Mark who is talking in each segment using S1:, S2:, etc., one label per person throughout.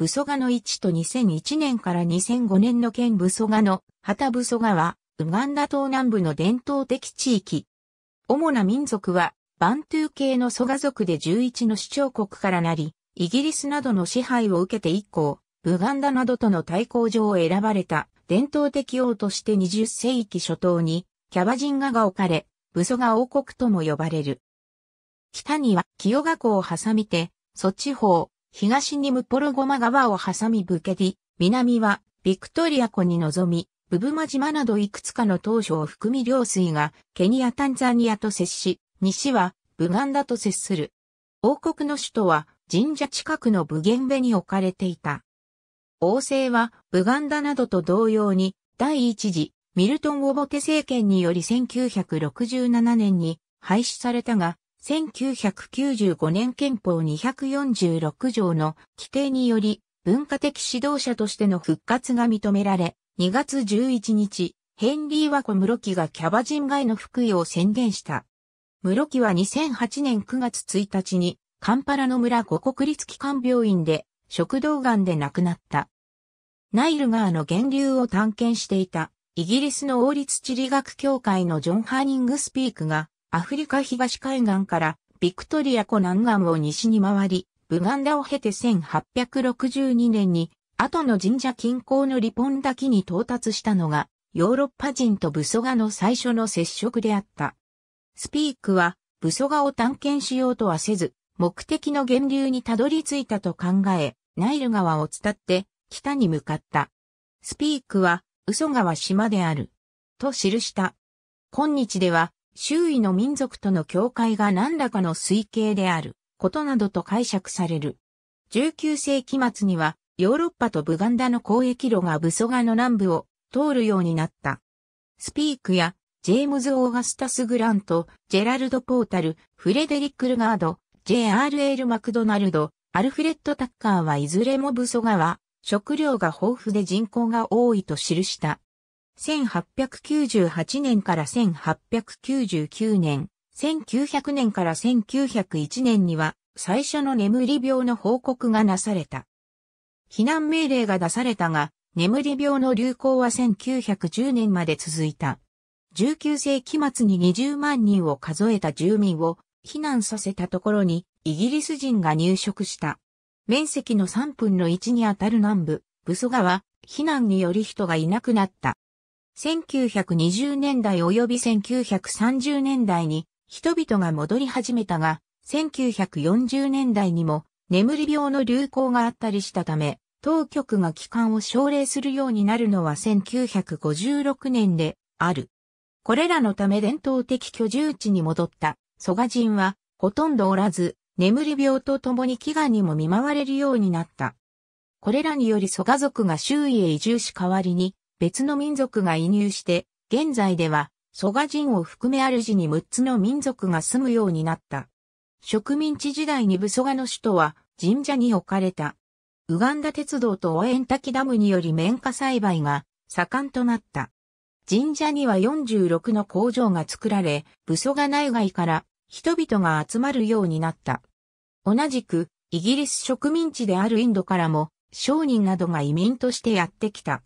S1: 武ソガの置と2001年から2005年の県武ソガの旗武ソガは、ウガンダ東南部の伝統的地域。主な民族は、バントゥー系の蘇我族で11の主張国からなり、イギリスなどの支配を受けて以降、ウガンダなどとの対抗上を選ばれた伝統的王として20世紀初頭にキャバジンガが置かれ、武ソが王国とも呼ばれる。北には清河湖を挟みて、蘇地方、東にムポロゴマ川を挟みブケディ、南はビクトリア湖に臨み、ブブマ島などいくつかの島所を含み領水がケニア・タンザニアと接し、西はブガンダと接する。王国の首都は神社近くのブゲンベに置かれていた。王政はブガンダなどと同様に第一次ミルトン・オボテ政権により1967年に廃止されたが、1995年憲法246条の規定により、文化的指導者としての復活が認められ、2月11日、ヘンリーは小室木がキャバ人街の福井を宣言した。室木は2008年9月1日に、カンパラの村五国立機関病院で、食道癌で亡くなった。ナイル川の源流を探検していた、イギリスの王立地理学協会のジョン・ハーニングスピークが、アフリカ東海岸からビクトリア湖南岸を西に回り、ブガンダを経て1862年に、後の神社近郊のリポン滝に到達したのが、ヨーロッパ人とブソガの最初の接触であった。スピークは、ブソガを探検しようとはせず、目的の源流にたどり着いたと考え、ナイル川を伝って北に向かった。スピークは、ウソ川島である。と記した。今日では、周囲の民族との境界が何らかの推計であることなどと解釈される。19世紀末にはヨーロッパとブガンダの交易路がブソガの南部を通るようになった。スピークやジェームズ・オーガスタス・グラント、ジェラルド・ポータル、フレデリック・ルガード、J.R.L. マクドナルド、アルフレッド・タッカーはいずれもブソガは食料が豊富で人口が多いと記した。1898年から1899年、1900年から1901年には最初の眠り病の報告がなされた。避難命令が出されたが、眠り病の流行は1910年まで続いた。19世紀末に20万人を数えた住民を避難させたところにイギリス人が入植した。面積の3分の1にあたる南部、ブソ川、避難により人がいなくなった。1920年代及び1930年代に人々が戻り始めたが、1940年代にも眠り病の流行があったりしたため、当局が帰還を奨励するようになるのは1956年である。これらのため伝統的居住地に戻った蘇我人はほとんどおらず、眠り病と共に飢餓にも見舞われるようになった。これらにより蘇我族が周囲へ移住し代わりに別の民族が移入して、現在では、蘇我人を含め主に6つの民族が住むようになった。植民地時代に武蘇我の首都は神社に置かれた。ウガンダ鉄道とオエンタキダムにより綿花栽培が盛んとなった。神社には46の工場が作られ、武蘇我内外から人々が集まるようになった。同じく、イギリス植民地であるインドからも商人などが移民としてやってきた。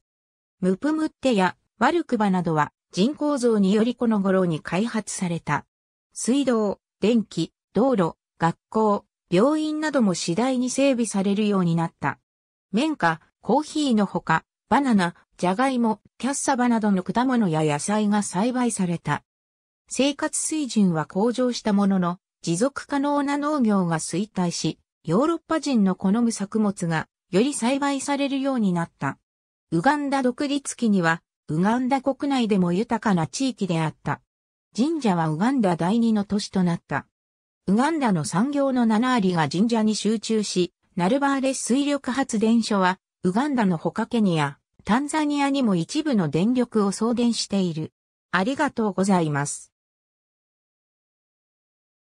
S1: ムプムッテやワルクバなどは人工像によりこの頃に開発された。水道、電気、道路、学校、病院なども次第に整備されるようになった。綿花、コーヒーのほか、バナナ、ジャガイモ、キャッサバなどの果物や野菜が栽培された。生活水準は向上したものの、持続可能な農業が衰退し、ヨーロッパ人の好む作物がより栽培されるようになった。ウガンダ独立期には、ウガンダ国内でも豊かな地域であった。神社はウガンダ第二の都市となった。ウガンダの産業の7割が神社に集中し、ナルバーレ水力発電所は、ウガンダの他ケニア、タンザニアにも一部の電力を送電している。ありがとうございます。